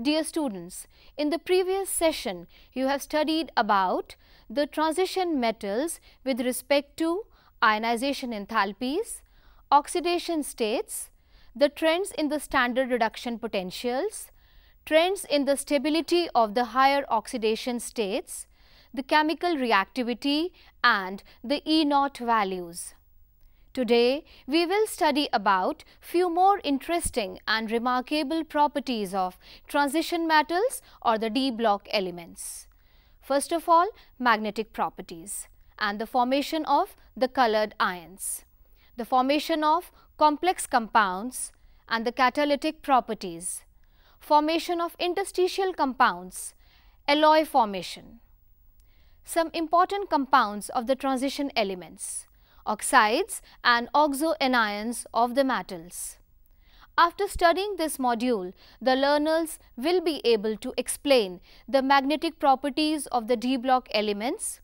Dear students, in the previous session, you have studied about the transition metals with respect to ionization enthalpies, oxidation states, the trends in the standard reduction potentials, trends in the stability of the higher oxidation states, the chemical reactivity and the E naught values. Today, we will study about few more interesting and remarkable properties of transition metals or the d-block elements. First of all, magnetic properties and the formation of the colored ions, the formation of complex compounds and the catalytic properties, formation of interstitial compounds, alloy formation. Some important compounds of the transition elements oxides and oxoanions of the metals. After studying this module, the learners will be able to explain the magnetic properties of the d-block elements,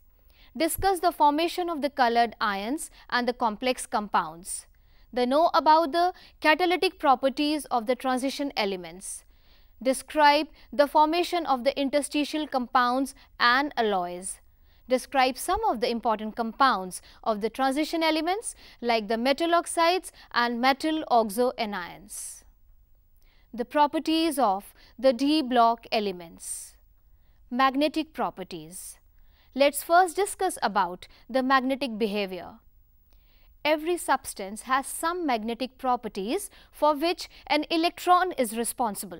discuss the formation of the colored ions and the complex compounds. They know about the catalytic properties of the transition elements, describe the formation of the interstitial compounds and alloys Describe some of the important compounds of the transition elements like the metal oxides and metal oxoanions. The properties of the D block elements. Magnetic properties. Let's first discuss about the magnetic behavior every substance has some magnetic properties for which an electron is responsible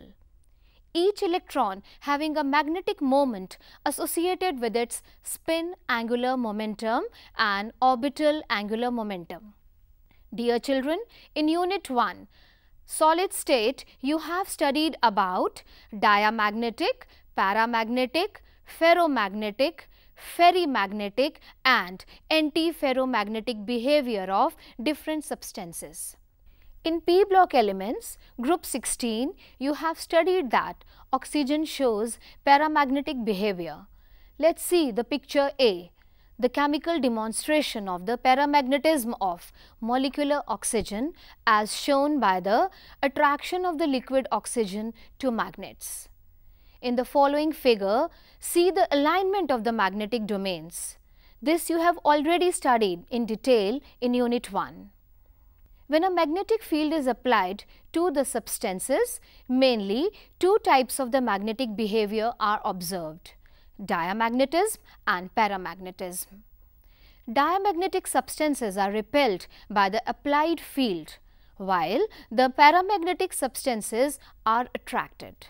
each electron having a magnetic moment associated with its spin angular momentum and orbital angular momentum. Dear children, in Unit 1, solid state, you have studied about diamagnetic, paramagnetic, ferromagnetic, ferrimagnetic and antiferromagnetic behavior of different substances. In P block elements, group 16, you have studied that oxygen shows paramagnetic behavior. Let's see the picture A, the chemical demonstration of the paramagnetism of molecular oxygen as shown by the attraction of the liquid oxygen to magnets. In the following figure, see the alignment of the magnetic domains. This you have already studied in detail in Unit 1. When a magnetic field is applied to the substances, mainly two types of the magnetic behavior are observed, diamagnetism and paramagnetism. Diamagnetic substances are repelled by the applied field, while the paramagnetic substances are attracted.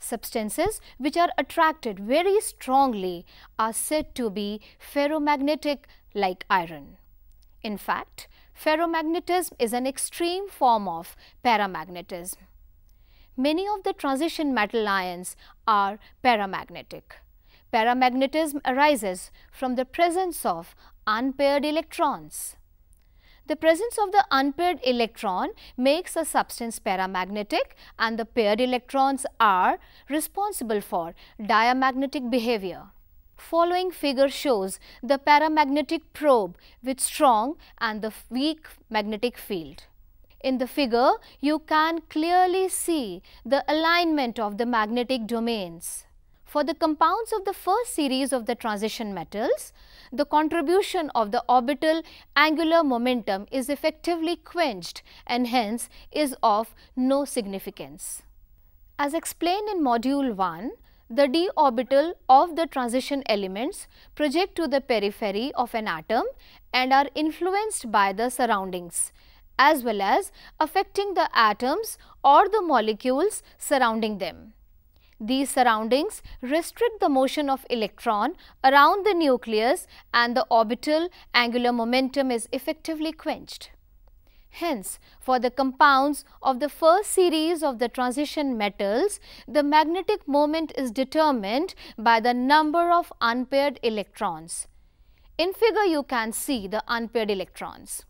Substances which are attracted very strongly are said to be ferromagnetic like iron. In fact, Ferromagnetism is an extreme form of paramagnetism. Many of the transition metal ions are paramagnetic. Paramagnetism arises from the presence of unpaired electrons. The presence of the unpaired electron makes a substance paramagnetic and the paired electrons are responsible for diamagnetic behavior. Following figure shows the paramagnetic probe with strong and the weak magnetic field. In the figure, you can clearly see the alignment of the magnetic domains. For the compounds of the first series of the transition metals, the contribution of the orbital angular momentum is effectively quenched and hence is of no significance. As explained in module 1, the d orbital of the transition elements project to the periphery of an atom and are influenced by the surroundings as well as affecting the atoms or the molecules surrounding them. These surroundings restrict the motion of electron around the nucleus and the orbital angular momentum is effectively quenched. Hence, for the compounds of the first series of the transition metals, the magnetic moment is determined by the number of unpaired electrons. In figure you can see the unpaired electrons.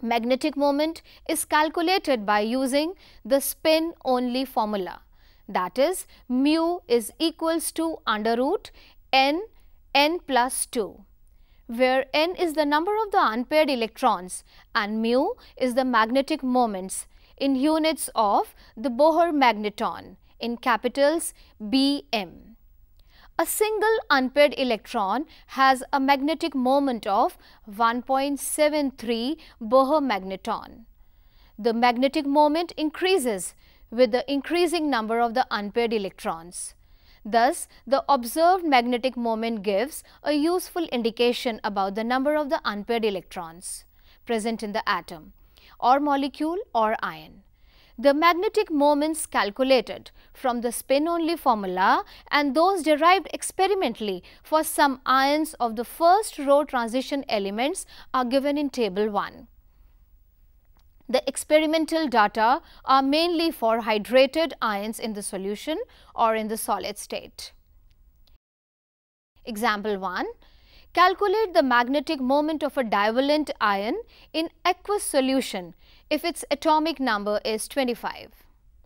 Magnetic moment is calculated by using the spin only formula. That is mu is equals to under root n n plus 2 where n is the number of the unpaired electrons and mu is the magnetic moments in units of the Bohr magneton in capitals BM. A single unpaired electron has a magnetic moment of 1.73 Bohr magneton. The magnetic moment increases with the increasing number of the unpaired electrons. Thus, the observed magnetic moment gives a useful indication about the number of the unpaired electrons present in the atom or molecule or ion. The magnetic moments calculated from the spin-only formula and those derived experimentally for some ions of the first row transition elements are given in table 1. The experimental data are mainly for hydrated ions in the solution or in the solid state. Example 1. Calculate the magnetic moment of a divalent ion in aqueous solution if its atomic number is 25.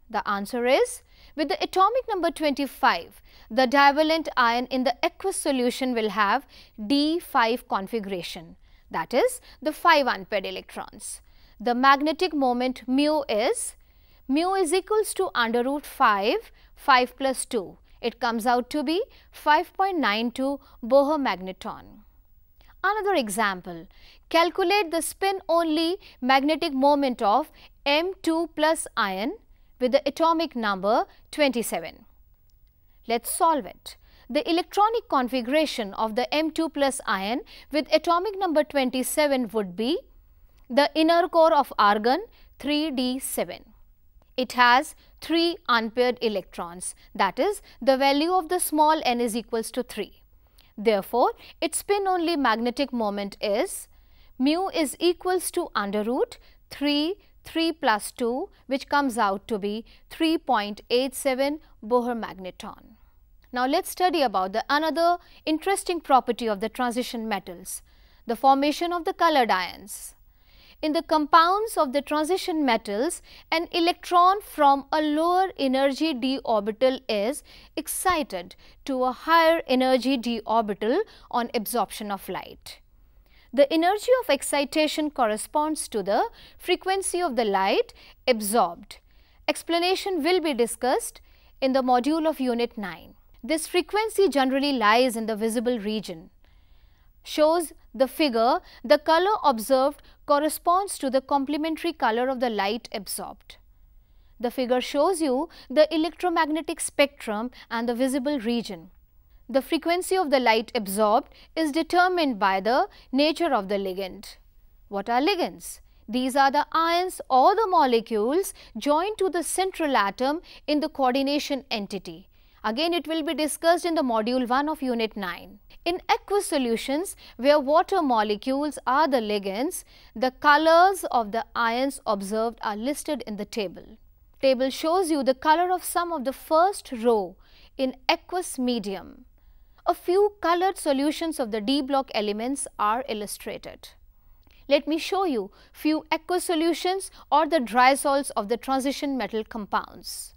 The answer is, with the atomic number 25, the divalent ion in the aqueous solution will have D5 configuration, that is the 5 unpaired electrons the magnetic moment mu is, mu is equals to under root 5, 5 plus 2. It comes out to be 5.92 Bohr magneton. Another example, calculate the spin only magnetic moment of M2 plus ion with the atomic number 27. Let's solve it. The electronic configuration of the M2 plus ion with atomic number 27 would be the inner core of argon 3d7. It has 3 unpaired electrons that is the value of the small n is equals to 3. Therefore, its spin only magnetic moment is mu is equals to under root 3 3 plus 2 which comes out to be 3.87 Bohr magneton. Now let's study about the another interesting property of the transition metals, the formation of the colored ions. In the compounds of the transition metals, an electron from a lower energy d orbital is excited to a higher energy d orbital on absorption of light. The energy of excitation corresponds to the frequency of the light absorbed. Explanation will be discussed in the module of Unit 9. This frequency generally lies in the visible region. Shows the figure the color observed corresponds to the complementary color of the light absorbed. The figure shows you the electromagnetic spectrum and the visible region. The frequency of the light absorbed is determined by the nature of the ligand. What are ligands? These are the ions or the molecules joined to the central atom in the coordination entity. Again, it will be discussed in the module 1 of unit 9. In aqueous solutions, where water molecules are the ligands, the colors of the ions observed are listed in the table. Table shows you the color of some of the first row in aqueous medium. A few colored solutions of the D block elements are illustrated. Let me show you few aqueous solutions or the dry salts of the transition metal compounds.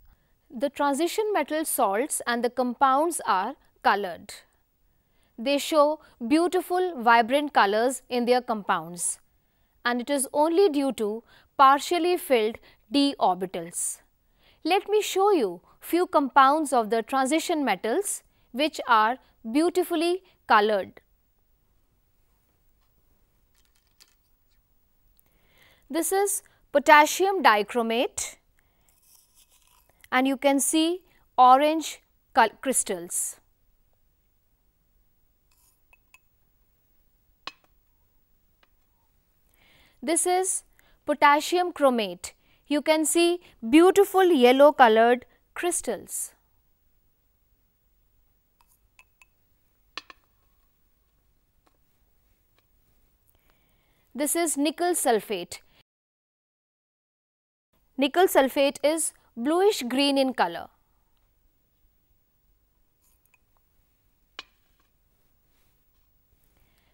The transition metal salts and the compounds are colored they show beautiful vibrant colors in their compounds and it is only due to partially filled d orbitals. Let me show you few compounds of the transition metals which are beautifully colored. This is potassium dichromate and you can see orange crystals. This is potassium chromate. You can see beautiful yellow colored crystals. This is nickel sulfate. Nickel sulfate is bluish green in color.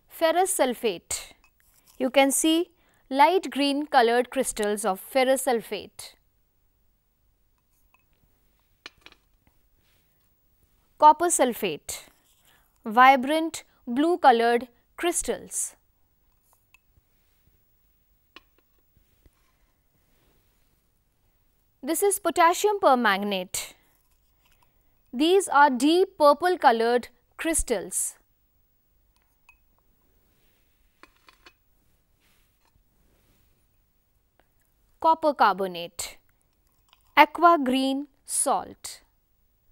Ferrous sulfate. You can see light green colored crystals of ferrous sulfate. Copper sulfate, vibrant blue colored crystals. This is potassium permanganate. These are deep purple colored crystals. copper carbonate, aqua green salt.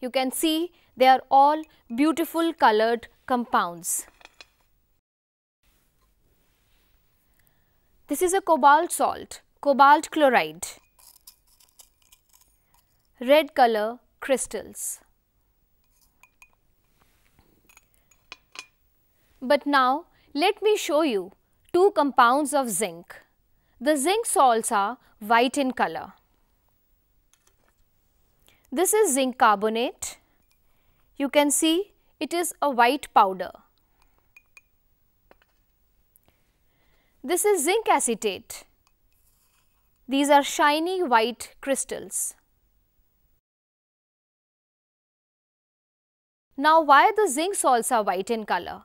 You can see they are all beautiful colored compounds. This is a cobalt salt, cobalt chloride, red color crystals. But now let me show you two compounds of zinc. The zinc salts are white in color. This is zinc carbonate. You can see it is a white powder. This is zinc acetate. These are shiny white crystals. Now why the zinc salts are white in color?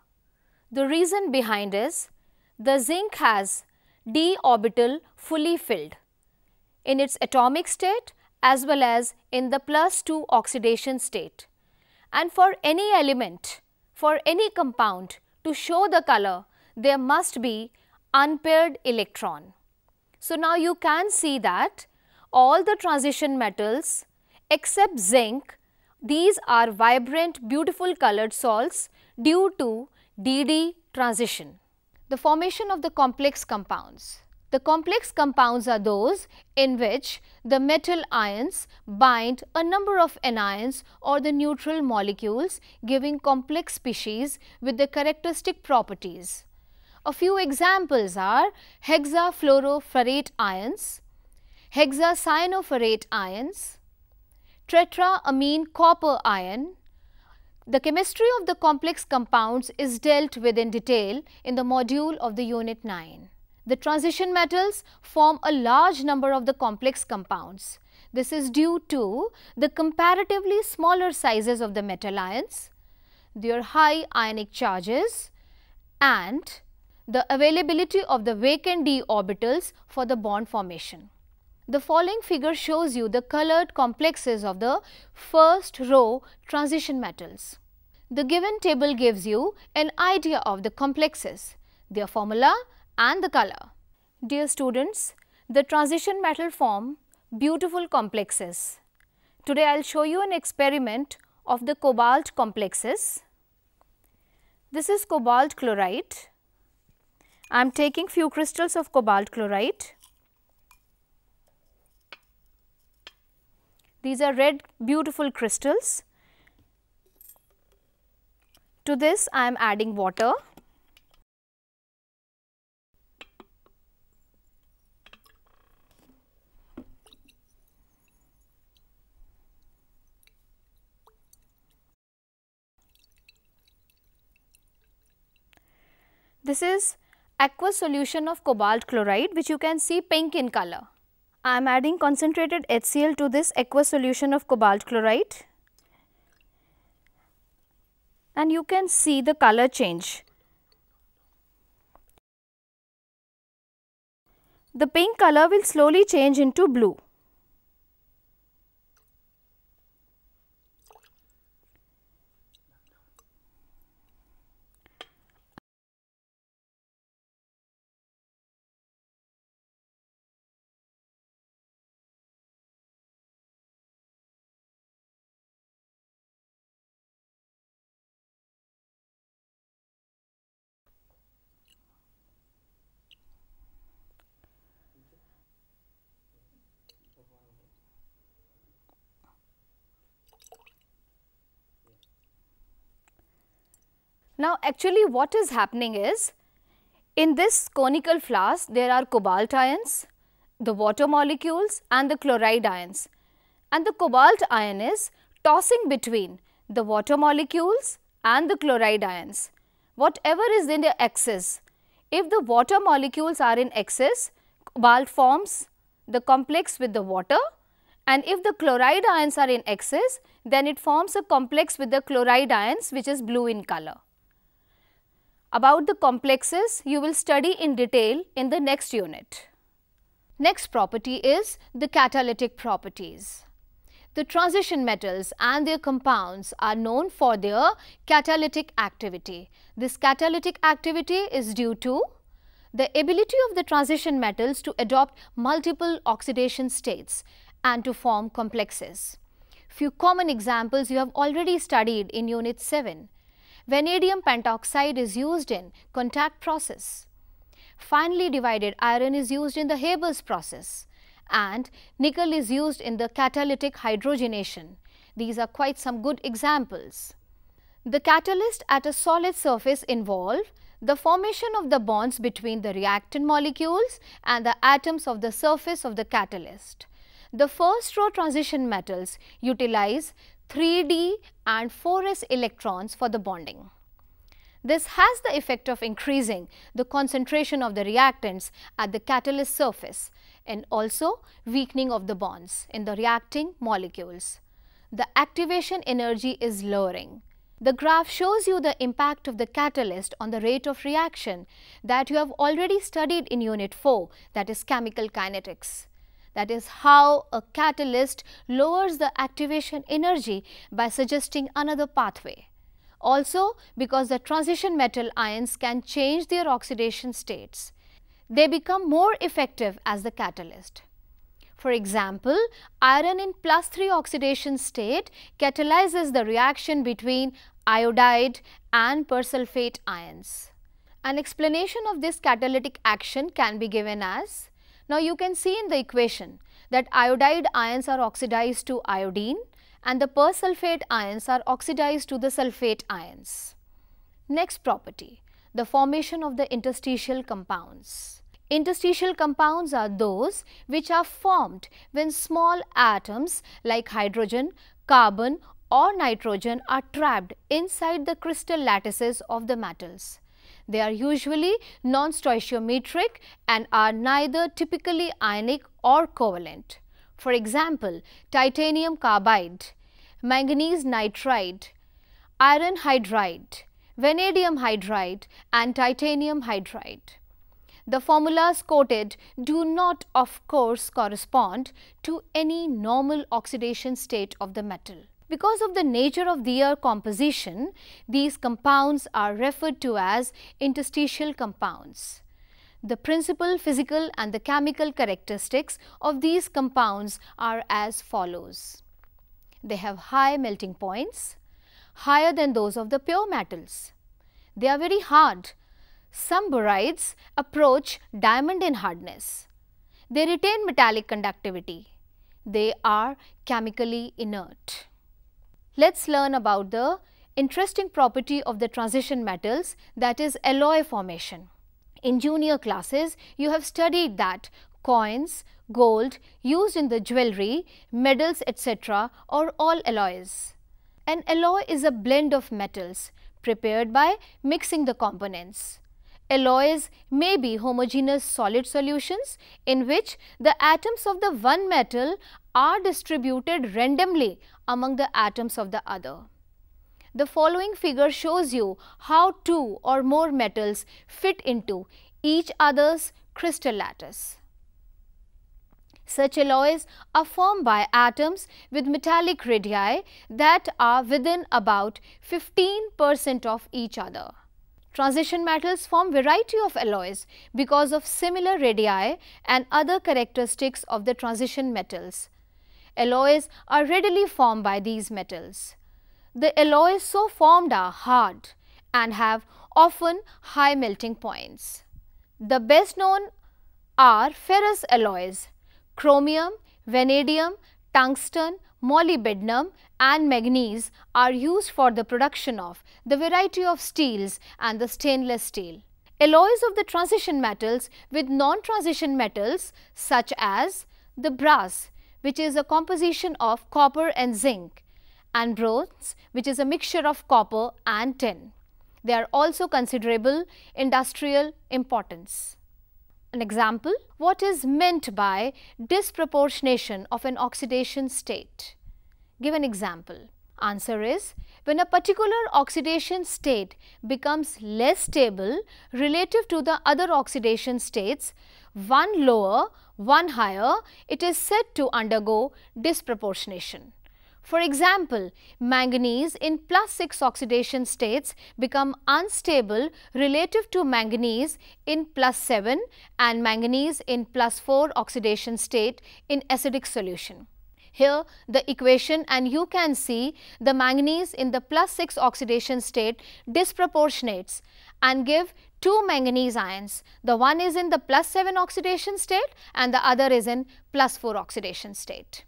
The reason behind is the zinc has d orbital fully filled in its atomic state as well as in the plus 2 oxidation state. And for any element, for any compound to show the color, there must be unpaired electron. So now you can see that all the transition metals except zinc, these are vibrant, beautiful colored salts due to DD transition. The formation of the complex compounds. The complex compounds are those in which the metal ions bind a number of anions or the neutral molecules giving complex species with the characteristic properties. A few examples are hexafluoroferrate ions, hexacyanoferrate ions, tetraamine copper ion, the chemistry of the complex compounds is dealt with in detail in the module of the Unit 9. The transition metals form a large number of the complex compounds. This is due to the comparatively smaller sizes of the metal ions, their high ionic charges and the availability of the vacant d orbitals for the bond formation. The following figure shows you the colored complexes of the first row transition metals. The given table gives you an idea of the complexes, their formula and the color. Dear students, the transition metal form beautiful complexes. Today I will show you an experiment of the cobalt complexes. This is cobalt chloride. I am taking few crystals of cobalt chloride. These are red beautiful crystals. To this I am adding water. This is aqueous solution of cobalt chloride which you can see pink in color. I am adding concentrated HCl to this aqueous solution of cobalt chloride and you can see the color change. The pink color will slowly change into blue. Now actually what is happening is, in this conical flask there are cobalt ions, the water molecules and the chloride ions. And the cobalt ion is tossing between the water molecules and the chloride ions. Whatever is in the excess, if the water molecules are in excess, cobalt forms the complex with the water and if the chloride ions are in excess, then it forms a complex with the chloride ions which is blue in color. About the complexes, you will study in detail in the next unit. Next property is the catalytic properties. The transition metals and their compounds are known for their catalytic activity. This catalytic activity is due to the ability of the transition metals to adopt multiple oxidation states and to form complexes. Few common examples you have already studied in Unit 7. Vanadium pentoxide is used in contact process. Finely divided iron is used in the Haber's process and nickel is used in the catalytic hydrogenation. These are quite some good examples. The catalyst at a solid surface involve the formation of the bonds between the reactant molecules and the atoms of the surface of the catalyst. The first row transition metals utilize 3D and 4S electrons for the bonding. This has the effect of increasing the concentration of the reactants at the catalyst surface and also weakening of the bonds in the reacting molecules. The activation energy is lowering. The graph shows you the impact of the catalyst on the rate of reaction that you have already studied in Unit 4 that is chemical kinetics. That is how a catalyst lowers the activation energy by suggesting another pathway. Also, because the transition metal ions can change their oxidation states, they become more effective as the catalyst. For example, iron in plus 3 oxidation state catalyzes the reaction between iodide and persulfate ions. An explanation of this catalytic action can be given as now you can see in the equation that iodide ions are oxidized to iodine and the persulfate ions are oxidized to the sulfate ions. Next property, the formation of the interstitial compounds. Interstitial compounds are those which are formed when small atoms like hydrogen, carbon or nitrogen are trapped inside the crystal lattices of the metals. They are usually non-stoichiometric and are neither typically ionic or covalent. For example, titanium carbide, manganese nitride, iron hydride, vanadium hydride and titanium hydride. The formulas quoted do not of course correspond to any normal oxidation state of the metal. Because of the nature of their composition, these compounds are referred to as interstitial compounds. The principal physical and the chemical characteristics of these compounds are as follows. They have high melting points, higher than those of the pure metals. They are very hard. Some borides approach diamond in hardness. They retain metallic conductivity. They are chemically inert let's learn about the interesting property of the transition metals that is alloy formation. In junior classes, you have studied that coins, gold used in the jewelry, medals etc. are all alloys. An alloy is a blend of metals prepared by mixing the components. Alloys may be homogeneous solid solutions in which the atoms of the one metal are distributed randomly among the atoms of the other. The following figure shows you how two or more metals fit into each other's crystal lattice. Such alloys are formed by atoms with metallic radii that are within about 15% of each other. Transition metals form variety of alloys because of similar radii and other characteristics of the transition metals alloys are readily formed by these metals. The alloys so formed are hard and have often high melting points. The best known are ferrous alloys, chromium, vanadium, tungsten, molybdenum and manganese are used for the production of the variety of steels and the stainless steel. Alloys of the transition metals with non-transition metals such as the brass, which is a composition of copper and zinc, and bronze, which is a mixture of copper and tin. They are also considerable industrial importance. An example, what is meant by disproportionation of an oxidation state? Give an example. Answer is, when a particular oxidation state becomes less stable relative to the other oxidation states, one lower one higher, it is said to undergo disproportionation. For example, manganese in plus 6 oxidation states become unstable relative to manganese in plus 7 and manganese in plus 4 oxidation state in acidic solution. Here the equation and you can see the manganese in the plus 6 oxidation state disproportionates and give two manganese ions. The one is in the plus 7 oxidation state and the other is in plus 4 oxidation state.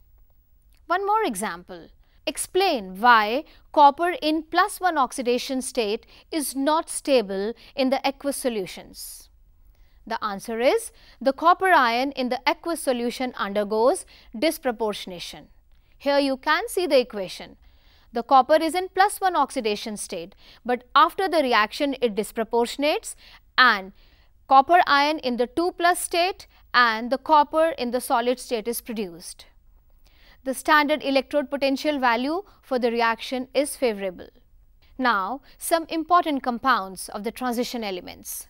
One more example. Explain why copper in plus 1 oxidation state is not stable in the aqueous solutions. The answer is the copper ion in the aqueous solution undergoes disproportionation. Here you can see the equation. The copper is in plus 1 oxidation state, but after the reaction it disproportionates and copper ion in the 2 plus state and the copper in the solid state is produced. The standard electrode potential value for the reaction is favorable. Now, some important compounds of the transition elements,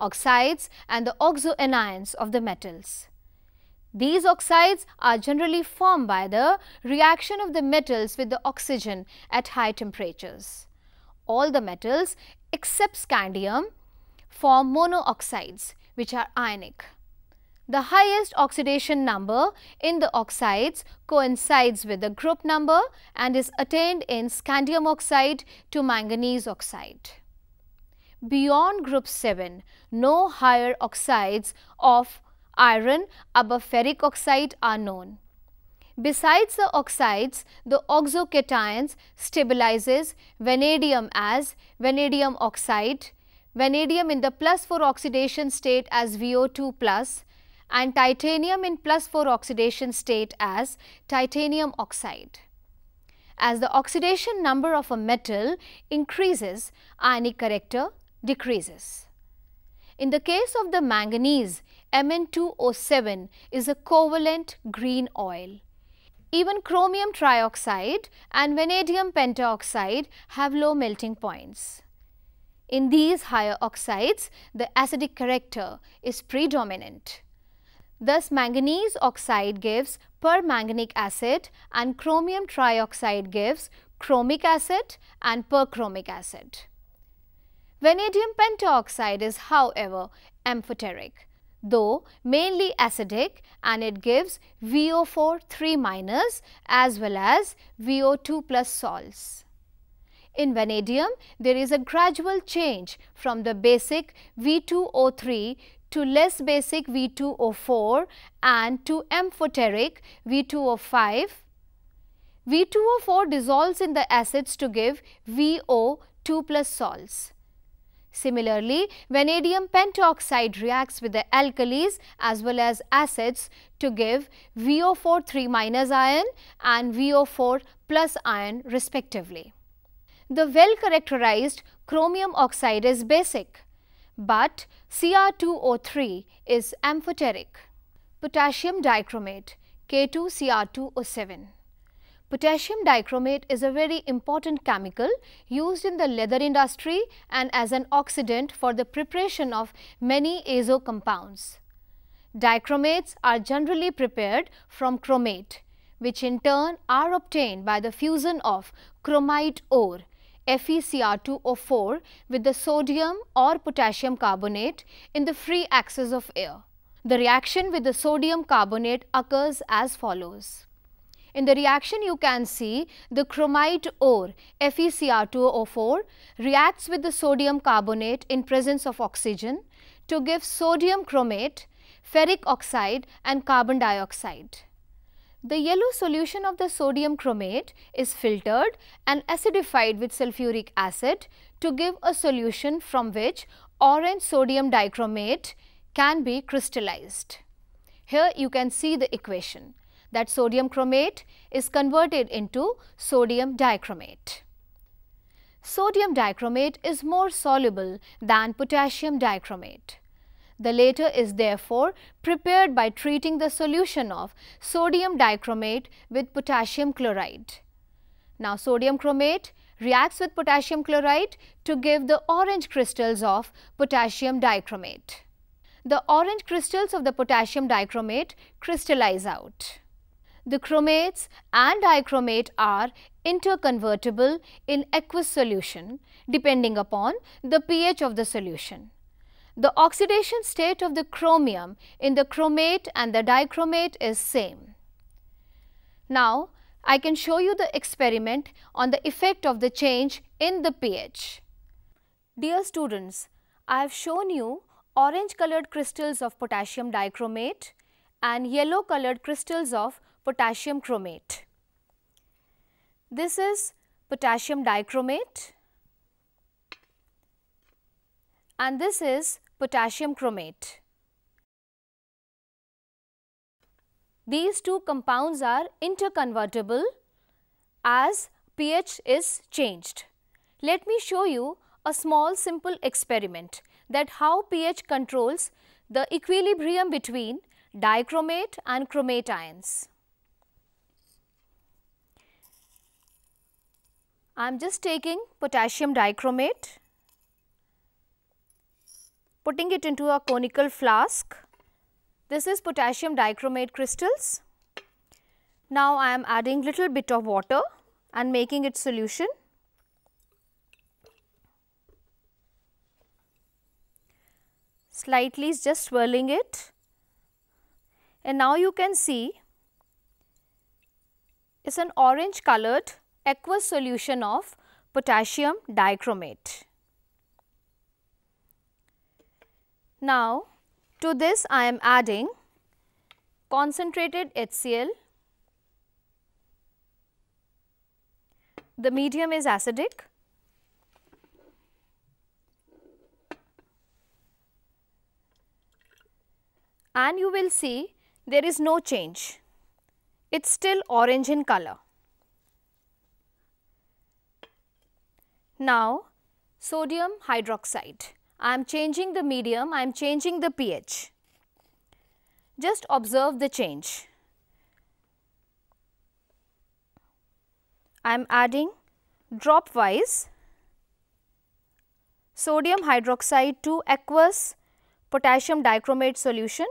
oxides and the oxoanions of the metals. These oxides are generally formed by the reaction of the metals with the oxygen at high temperatures. All the metals except scandium form monooxides which are ionic. The highest oxidation number in the oxides coincides with the group number and is attained in scandium oxide to manganese oxide. Beyond group 7, no higher oxides of iron, above ferric oxide are known. Besides the oxides, the oxocations stabilizes vanadium as vanadium oxide, vanadium in the plus 4 oxidation state as VO2 plus and titanium in plus 4 oxidation state as titanium oxide. As the oxidation number of a metal increases, ionic character decreases. In the case of the manganese, Mn2O7 is a covalent green oil. Even chromium trioxide and vanadium pentoxide have low melting points. In these higher oxides, the acidic character is predominant. Thus, manganese oxide gives permanganic acid and chromium trioxide gives chromic acid and perchromic acid. Vanadium pentoxide is, however, amphoteric though mainly acidic and it gives VO4 3 minus as well as VO2 plus salts. In vanadium, there is a gradual change from the basic V2O3 to less basic V2O4 and to amphoteric V2O5. V2O4 dissolves in the acids to give VO2 plus salts. Similarly, vanadium pentoxide reacts with the alkalis as well as acids to give VO4 3 ion and VO4 plus ion respectively. The well characterized chromium oxide is basic, but Cr2O3 is amphoteric. Potassium dichromate K2Cr2O7 Potassium dichromate is a very important chemical used in the leather industry and as an oxidant for the preparation of many azo compounds. Dichromates are generally prepared from chromate, which in turn are obtained by the fusion of chromite ore FeCr2O4 with the sodium or potassium carbonate in the free axis of air. The reaction with the sodium carbonate occurs as follows. In the reaction, you can see the chromite ore, FeCr2O4, reacts with the sodium carbonate in presence of oxygen to give sodium chromate, ferric oxide and carbon dioxide. The yellow solution of the sodium chromate is filtered and acidified with sulfuric acid to give a solution from which orange sodium dichromate can be crystallized. Here you can see the equation that sodium chromate is converted into sodium dichromate. Sodium dichromate is more soluble than potassium dichromate. The latter is therefore prepared by treating the solution of sodium dichromate with potassium chloride. Now, sodium chromate reacts with potassium chloride to give the orange crystals of potassium dichromate. The orange crystals of the potassium dichromate crystallize out. The chromates and dichromate are interconvertible in aqueous solution depending upon the pH of the solution. The oxidation state of the chromium in the chromate and the dichromate is same. Now, I can show you the experiment on the effect of the change in the pH. Dear students, I have shown you orange colored crystals of potassium dichromate and yellow colored crystals of potassium chromate. This is potassium dichromate and this is potassium chromate. These two compounds are interconvertible as pH is changed. Let me show you a small simple experiment that how pH controls the equilibrium between dichromate and chromate ions. I am just taking potassium dichromate, putting it into a conical flask. This is potassium dichromate crystals. Now I am adding little bit of water and making it solution. Slightly just swirling it and now you can see it is an orange colored aqueous solution of potassium dichromate. Now, to this I am adding concentrated HCl. The medium is acidic. And you will see there is no change. It is still orange in color. Now, sodium hydroxide. I am changing the medium, I am changing the pH. Just observe the change. I am adding drop wise sodium hydroxide to aqueous potassium dichromate solution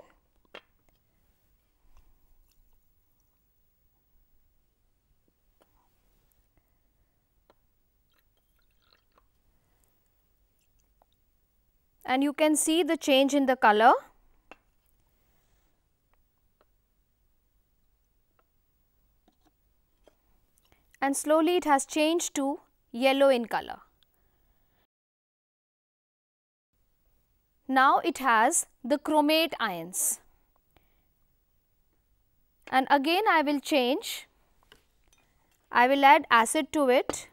and you can see the change in the color. And slowly it has changed to yellow in color. Now it has the chromate ions. And again I will change, I will add acid to it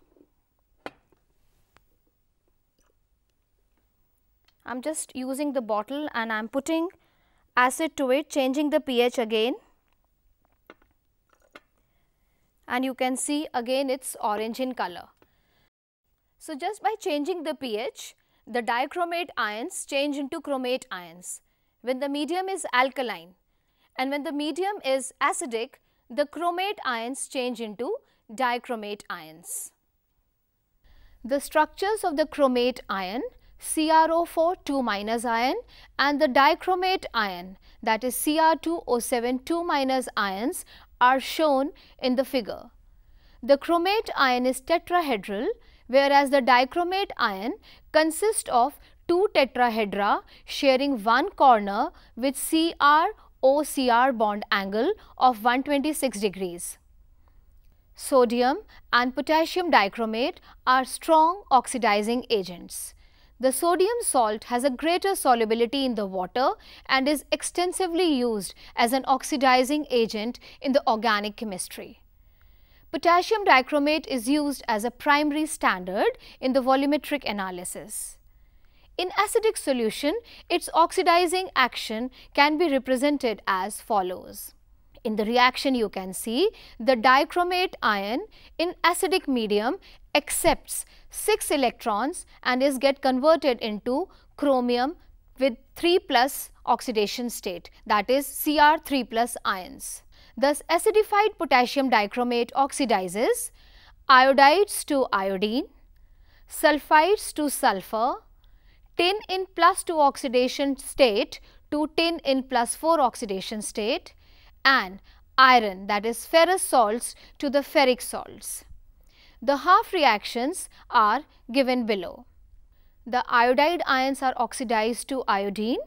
I am just using the bottle and I am putting acid to it changing the pH again and you can see again it's orange in color. So just by changing the pH the dichromate ions change into chromate ions when the medium is alkaline and when the medium is acidic the chromate ions change into dichromate ions. The structures of the chromate ion CrO4 2 minus ion and the dichromate ion that is Cr2O7 2 minus ions are shown in the figure. The chromate ion is tetrahedral whereas the dichromate ion consists of two tetrahedra sharing one corner with cr cr bond angle of 126 degrees. Sodium and potassium dichromate are strong oxidizing agents. The sodium salt has a greater solubility in the water and is extensively used as an oxidizing agent in the organic chemistry. Potassium dichromate is used as a primary standard in the volumetric analysis. In acidic solution, its oxidizing action can be represented as follows. In the reaction you can see the dichromate ion in acidic medium accepts 6 electrons and is get converted into chromium with 3 plus oxidation state that is Cr3 plus ions. Thus acidified potassium dichromate oxidizes iodides to iodine, sulfides to sulfur, tin in plus 2 oxidation state to tin in plus 4 oxidation state and iron that is ferrous salts to the ferric salts. The half reactions are given below. The iodide ions are oxidized to iodine,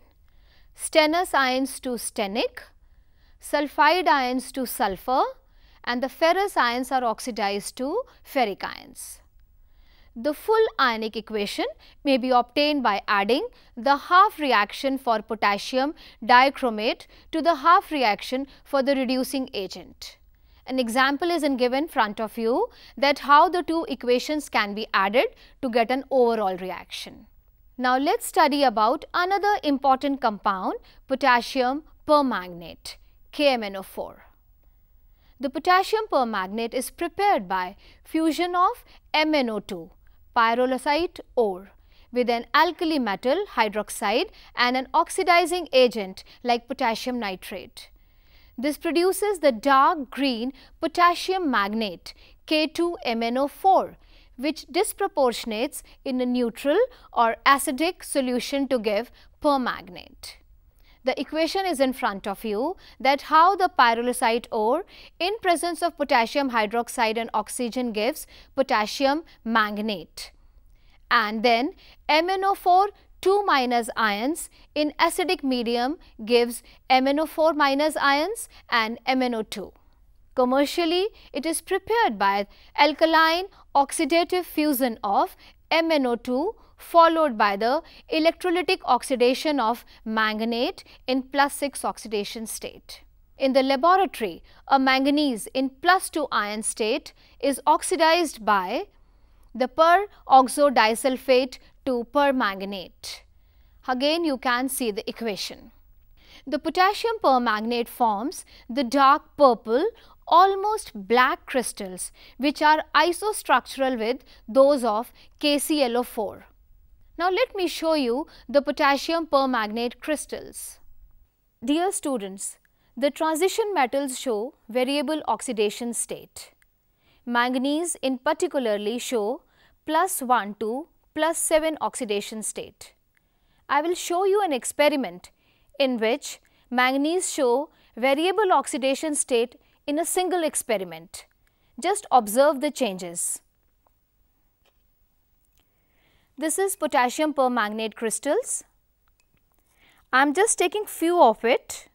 stannous ions to stannic, sulfide ions to sulfur and the ferrous ions are oxidized to ferric ions. The full ionic equation may be obtained by adding the half reaction for potassium dichromate to the half reaction for the reducing agent. An example is given front of you that how the two equations can be added to get an overall reaction. Now let's study about another important compound potassium permanganate KMNO4. The potassium permanganate is prepared by fusion of MnO2 pyrolusite ore with an alkali metal hydroxide and an oxidizing agent like potassium nitrate. This produces the dark green potassium magnate K2MnO4 which disproportionates in a neutral or acidic solution to give permagnate. The equation is in front of you that how the pyrolusite ore in presence of potassium hydroxide and oxygen gives potassium manganate. And then MnO4 2 minus ions in acidic medium gives MnO4 minus ions and MnO2. Commercially, it is prepared by alkaline oxidative fusion of MnO2 followed by the electrolytic oxidation of manganate in plus 6 oxidation state. In the laboratory, a manganese in plus 2 ion state is oxidized by the per oxodisulfate permanganate. Again, you can see the equation. The potassium permanganate forms the dark purple, almost black crystals which are isostructural with those of KClO4. Now, let me show you the potassium permanganate crystals. Dear students, the transition metals show variable oxidation state. Manganese in particularly show plus 1 to plus 7 oxidation state. I will show you an experiment in which manganese show variable oxidation state in a single experiment. Just observe the changes. This is potassium permanganate crystals. I am just taking few of it,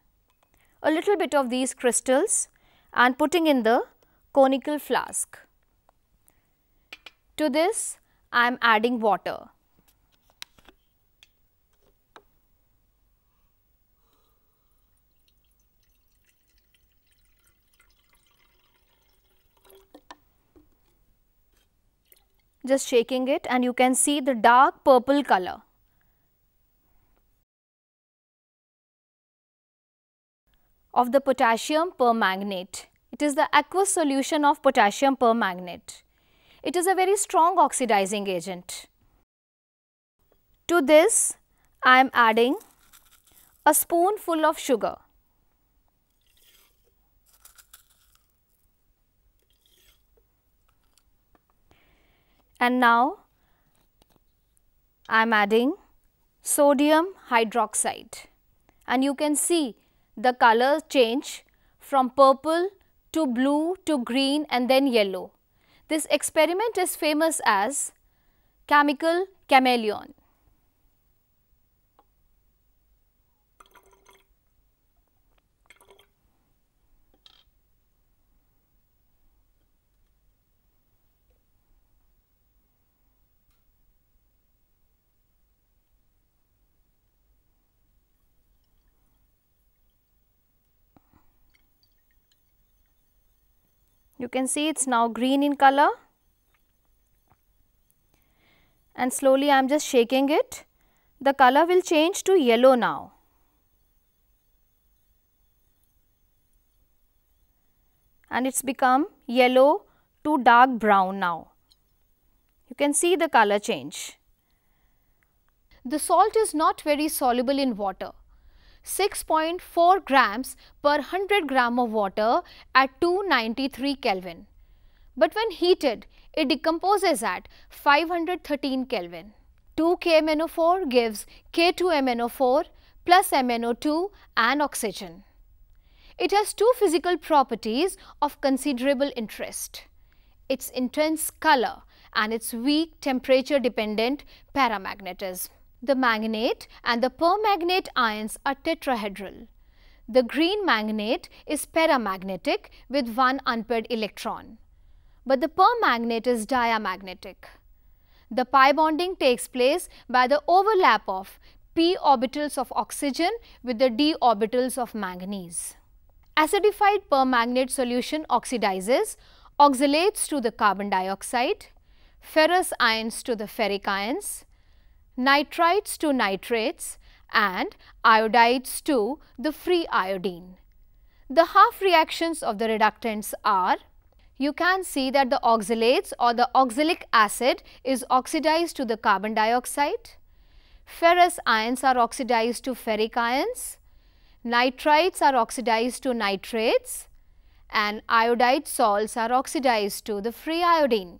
a little bit of these crystals and putting in the conical flask. To this I am adding water. Just shaking it and you can see the dark purple color. of the potassium permanganate. It is the aqueous solution of potassium permanganate it is a very strong oxidizing agent. To this, I am adding a spoonful of sugar. And now, I am adding sodium hydroxide and you can see the color change from purple to blue to green and then yellow. This experiment is famous as chemical chameleon. You can see it is now green in color and slowly I am just shaking it. The color will change to yellow now. And it's become yellow to dark brown now. You can see the color change. The salt is not very soluble in water. 6.4 grams per 100 gram of water at 293 Kelvin. But when heated, it decomposes at 513 Kelvin. 2KMNO4 gives K2MNO4 plus MNO2 and oxygen. It has two physical properties of considerable interest. Its intense color and its weak temperature dependent paramagnetism. The manganate and the permanganate ions are tetrahedral. The green manganate is paramagnetic with one unpaired electron, but the permanganate is diamagnetic. The pi bonding takes place by the overlap of p orbitals of oxygen with the d orbitals of manganese. Acidified permanganate solution oxidizes, oxalates to the carbon dioxide, ferrous ions to the ferric ions, nitrites to nitrates and iodides to the free iodine. The half reactions of the reductants are you can see that the oxalates or the oxalic acid is oxidized to the carbon dioxide, ferrous ions are oxidized to ferric ions, nitrites are oxidized to nitrates and iodide salts are oxidized to the free iodine.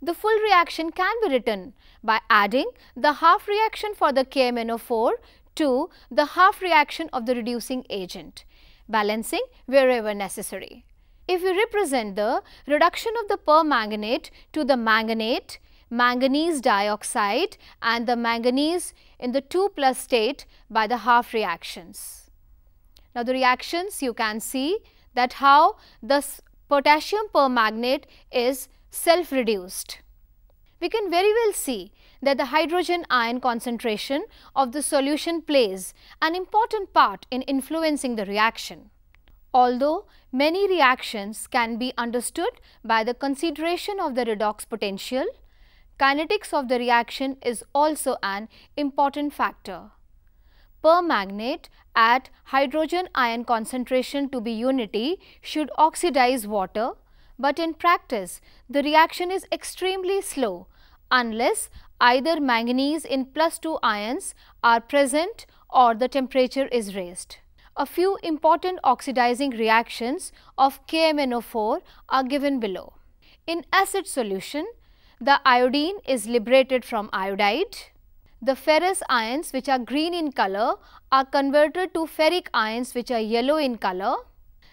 The full reaction can be written by adding the half reaction for the KMNO4 to the half reaction of the reducing agent, balancing wherever necessary. If we represent the reduction of the permanganate to the manganate, manganese dioxide and the manganese in the 2 plus state by the half reactions. Now, the reactions you can see that how the potassium permanganate is self-reduced we can very well see that the hydrogen ion concentration of the solution plays an important part in influencing the reaction. Although many reactions can be understood by the consideration of the redox potential, kinetics of the reaction is also an important factor. Permagnate at hydrogen ion concentration to be unity should oxidize water but in practice, the reaction is extremely slow unless either manganese in plus 2 ions are present or the temperature is raised. A few important oxidizing reactions of KMNO4 are given below. In acid solution, the iodine is liberated from iodide. The ferrous ions which are green in color are converted to ferric ions which are yellow in color.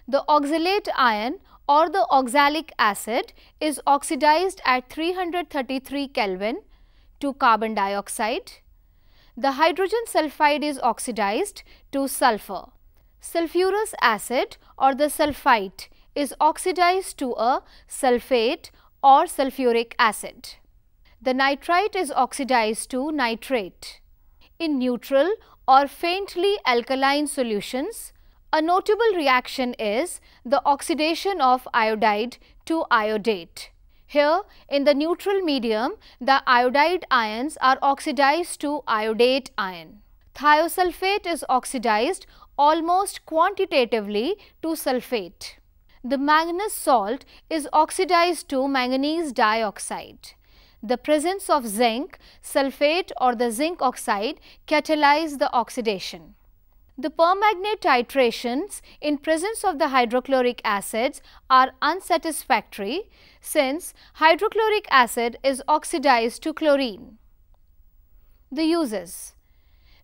The oxalate ion or the oxalic acid is oxidized at 333 Kelvin to carbon dioxide. The hydrogen sulfide is oxidized to sulfur. Sulfurous acid or the sulfite is oxidized to a sulfate or sulfuric acid. The nitrite is oxidized to nitrate. In neutral or faintly alkaline solutions, a notable reaction is the oxidation of iodide to iodate. Here, in the neutral medium, the iodide ions are oxidized to iodate ion. Thiosulfate is oxidized almost quantitatively to sulfate. The manganese salt is oxidized to manganese dioxide. The presence of zinc, sulfate or the zinc oxide catalyze the oxidation. The permagnate titrations in presence of the hydrochloric acids are unsatisfactory since hydrochloric acid is oxidized to chlorine. The uses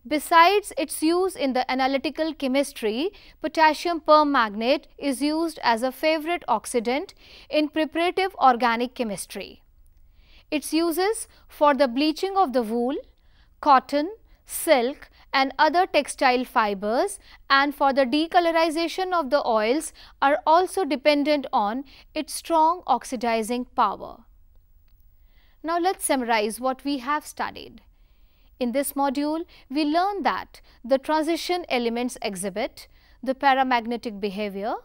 Besides its use in the analytical chemistry, potassium permagnate is used as a favorite oxidant in preparative organic chemistry. Its uses for the bleaching of the wool, cotton, silk and other textile fibers and for the decolorization of the oils are also dependent on its strong oxidizing power. Now let's summarize what we have studied. In this module, we learn that the transition elements exhibit the paramagnetic behavior,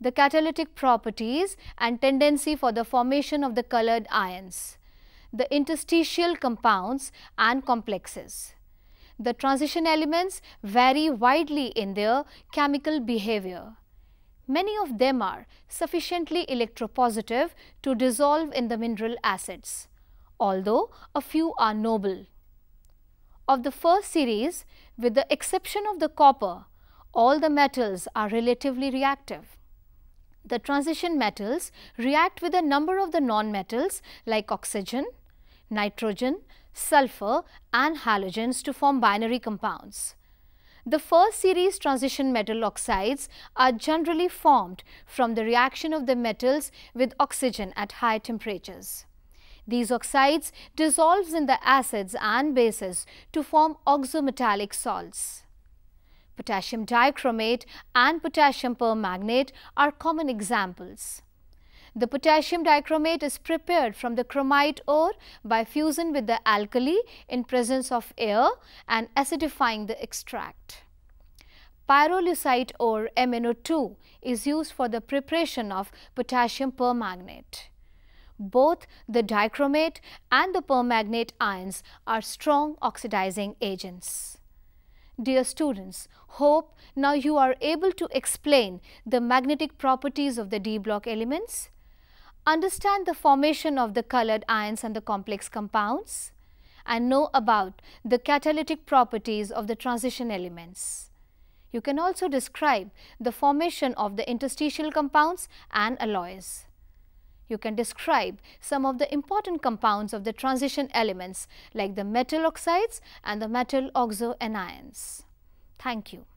the catalytic properties and tendency for the formation of the colored ions, the interstitial compounds and complexes. The transition elements vary widely in their chemical behavior. Many of them are sufficiently electropositive to dissolve in the mineral acids, although a few are noble. Of the first series, with the exception of the copper, all the metals are relatively reactive. The transition metals react with a number of the nonmetals like oxygen, nitrogen, sulfur and halogens to form binary compounds. The first series transition metal oxides are generally formed from the reaction of the metals with oxygen at high temperatures. These oxides dissolves in the acids and bases to form oxometallic salts. Potassium dichromate and potassium permanganate are common examples. The potassium dichromate is prepared from the chromite ore by fusion with the alkali in presence of air and acidifying the extract. Pyrolusite ore MnO2 is used for the preparation of potassium permanganate. Both the dichromate and the permanganate ions are strong oxidizing agents. Dear students, hope now you are able to explain the magnetic properties of the D block elements understand the formation of the colored ions and the complex compounds, and know about the catalytic properties of the transition elements. You can also describe the formation of the interstitial compounds and alloys. You can describe some of the important compounds of the transition elements like the metal oxides and the metal oxoanions. Thank you.